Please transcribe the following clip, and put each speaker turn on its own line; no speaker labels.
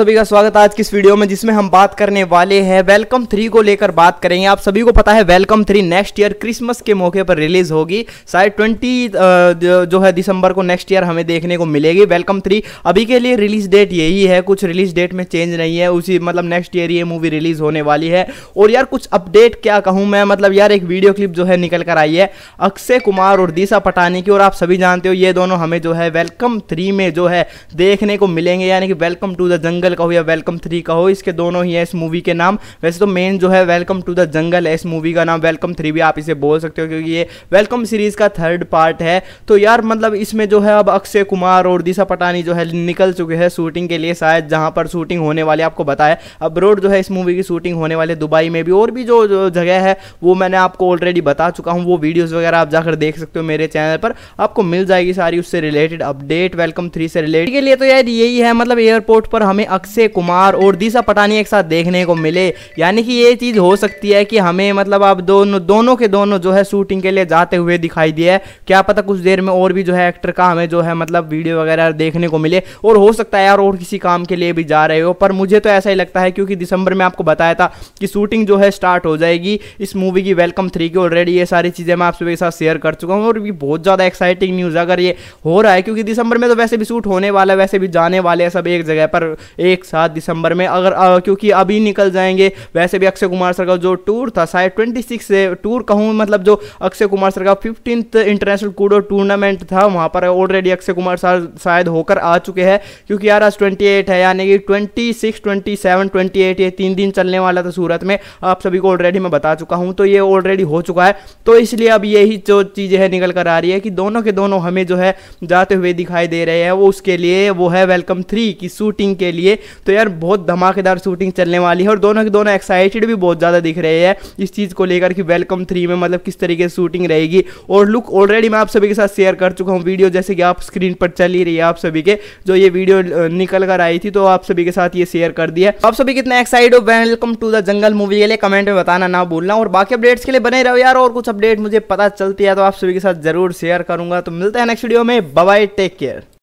सभी का स्वागत आज की इस वीडियो में जिसमें हम बात करने वाले हैं वेलकम थ्री को लेकर बात करेंगे आप सभी को पता है welcome three next year Christmas के मौके पर रिलीज होगी शायद ट्वेंटी जो है दिसंबर को नेक्स्ट ईयर हमें देखने को मिलेगी वेलकम थ्री अभी के लिए रिलीज डेट यही है कुछ रिलीज डेट में चेंज नहीं है उसी मतलब नेक्स्ट ईयर ये मूवी रिलीज होने वाली है और यार कुछ अपडेट क्या कहूँ मैं मतलब यार एक वीडियो क्लिप जो है निकल कर आई है अक्षय कुमार और दिशा पटानी की और आप सभी जानते हो ये दोनों हमें जो है वेलकम थ्री में जो है देखने को मिलेंगे यानी कि वेलकम टू द जंगल जंगल का हो या वेलकम थ्री का हो इसके दोनों ही है इस मूवी के नाम वैसे तो मेन जो है वेलकम टू द जंगल है इस मूवी का नाम वेलकम थ्री भी आप इसे बोल सकते हो क्योंकि ये वेलकम सीरीज का थर्ड पार्ट है तो यार मतलब इसमें जो है अब अक्षय कुमार और दिशा पटानी जो है निकल चुके हैं शूटिंग के लिए शायद जहां पर शूटिंग होने वाली आपको बताया अब्रोड जो है इस मूवी की शूटिंग होने वाली दुबई में भी और भी जो, जो जगह है वो मैंने आपको ऑलरेडी बता चुका हूँ वो वीडियोज़ वगैरह आप जाकर देख सकते हो मेरे चैनल पर आपको मिल जाएगी सारी उससे रिलेटेड अपडेट वेलकम थ्री से रिलेटेड के लिए तो यार यही है मतलब एयरपोर्ट पर हमें अक्षय कुमार और दिशा पटानी एक साथ देखने को मिले यानी कि ये चीज़ हो सकती है कि हमें मतलब आप दोनों दोनों के दोनों जो है शूटिंग के लिए जाते हुए दिखाई दिए क्या पता कुछ देर में और भी जो है एक्टर का हमें जो है मतलब वीडियो वगैरह देखने को मिले और हो सकता है यार और किसी काम के लिए भी जा रहे हो पर मुझे तो ऐसा ही लगता है क्योंकि दिसंबर में आपको बताया था कि शूटिंग जो है स्टार्ट हो जाएगी इस मूवी की वेलकम थ्री की ऑलरेडी ये सारी चीज़ें मैं आप सभी के साथ शेयर कर चुका हूँ और भी बहुत ज़्यादा एक्साइटिंग न्यूज़ अगर ये हो रहा है क्योंकि दिसंबर में तो वैसे भी शूट होने वाला है वैसे भी जाने वाले हैं सब एक जगह पर एक सात दिसंबर में अगर आ, क्योंकि अभी निकल जाएंगे वैसे भी अक्षय कुमार सर का जो टूर था शायद ट्वेंटी सिक्स टूर कहूँ मतलब जो अक्षय कुमार सर का फिफ्टीन इंटरनेशनल कूडो टूर्नामेंट था वहाँ पर ऑलरेडी अक्षय कुमार सर शायद होकर आ चुके हैं क्योंकि यार आज ट्वेंटी एट है यानी कि twenty six twenty seven twenty eight ये तीन दिन चलने वाला था सूरत में आप सभी को ऑलरेडी मैं बता चुका हूँ तो ये ऑलरेडी हो चुका है तो इसलिए अब यही जो चीज़ें हैं निकल कर आ रही है कि दोनों के दोनों हमें जो है जाते हुए दिखाई दे रहे हैं वो उसके लिए वो है वेलकम थ्री की शूटिंग के लिए लिए तो यार बहुत धमाकेदार शूटिंग चलने वाली है और दोनों के दोनों एक्साइटेड भी बहुत ज़्यादा दिख रहे हैं इस चीज़ को लेकर कि वेलकम थ्री में मतलब किस तरीके से शूटिंग रहेगी और लुक ऑलरेडी मैं आप सभी के साथ शेयर कर चुका हूँ वीडियो जैसे कि आप स्क्रीन पर चल ही रही है आप सभी के जो ये वीडियो निकल कर आई थी तो आप सभी के साथ ये शेयर कर दिया आप सभी कितना एक्साइट हो welcome to the jungle movie के लिए कमेंट में बताना ना भूलना और बाकी अपडेट्स के लिए बने रहो यार और कुछ अपडेट मुझे पता चलती है तो आप सभी के साथ जरूर शेयर करूंगा तो मिलते हैं नेक्स्ट वीडियो में बाय टेक केयर